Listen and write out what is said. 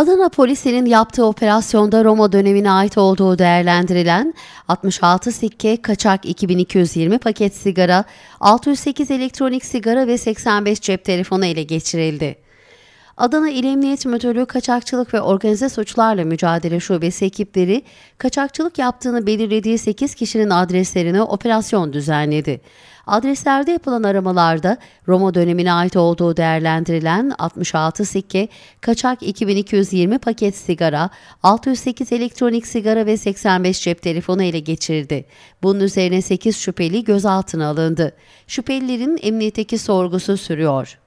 Adana polisinin yaptığı operasyonda Roma dönemine ait olduğu değerlendirilen 66 sikke, kaçak 2220 paket sigara, 608 elektronik sigara ve 85 cep telefonu ele geçirildi. Adana İl Emniyet Müdürlüğü Kaçakçılık ve Organize Suçlarla Mücadele Şubesi ekipleri kaçakçılık yaptığını belirlediği 8 kişinin adreslerine operasyon düzenledi. Adreslerde yapılan aramalarda Roma dönemine ait olduğu değerlendirilen 66 sikke, kaçak 2220 paket sigara, 608 elektronik sigara ve 85 cep telefonu ele geçirildi. Bunun üzerine 8 şüpheli gözaltına alındı. Şüphelilerin emniyetteki sorgusu sürüyor.